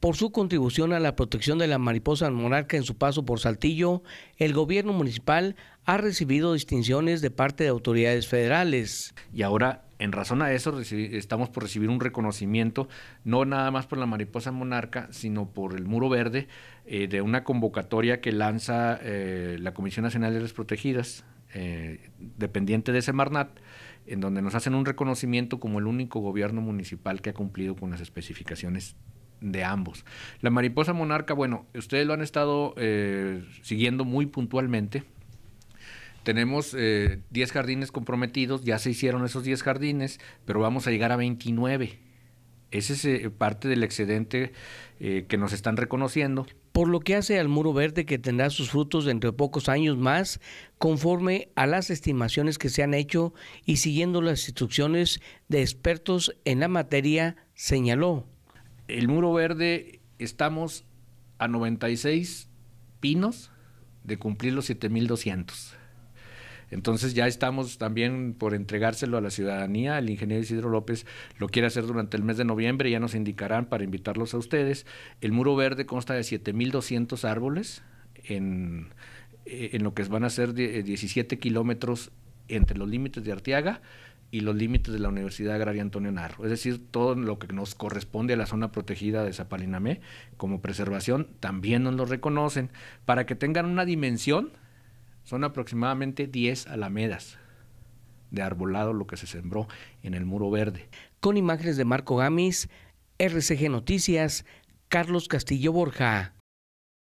Por su contribución a la protección de la mariposa monarca en su paso por Saltillo, el gobierno municipal ha recibido distinciones de parte de autoridades federales. Y ahora, en razón a eso, estamos por recibir un reconocimiento, no nada más por la mariposa monarca, sino por el muro verde eh, de una convocatoria que lanza eh, la Comisión Nacional de Áreas Protegidas, eh, dependiente de Semarnat en donde nos hacen un reconocimiento como el único gobierno municipal que ha cumplido con las especificaciones de ambos. La mariposa monarca, bueno, ustedes lo han estado eh, siguiendo muy puntualmente. Tenemos eh, 10 jardines comprometidos, ya se hicieron esos 10 jardines, pero vamos a llegar a 29. Ese es eh, parte del excedente eh, que nos están reconociendo. Por lo que hace al muro verde que tendrá sus frutos dentro de pocos años más, conforme a las estimaciones que se han hecho y siguiendo las instrucciones de expertos en la materia, señaló el muro verde, estamos a 96 pinos de cumplir los 7200. Entonces ya estamos también por entregárselo a la ciudadanía. El ingeniero Isidro López lo quiere hacer durante el mes de noviembre, ya nos indicarán para invitarlos a ustedes. El muro verde consta de 7.200 árboles en, eh, en, lo que van a ser 17 eh, kilómetros entre los límites de Arteaga y los límites de la Universidad Agraria Antonio Narro, es decir, todo lo que nos corresponde a la zona protegida de Zapalinamé como preservación, también nos lo reconocen. Para que tengan una dimensión, son aproximadamente 10 alamedas de arbolado lo que se sembró en el muro verde. Con imágenes de Marco Gamis, RCG Noticias, Carlos Castillo Borja.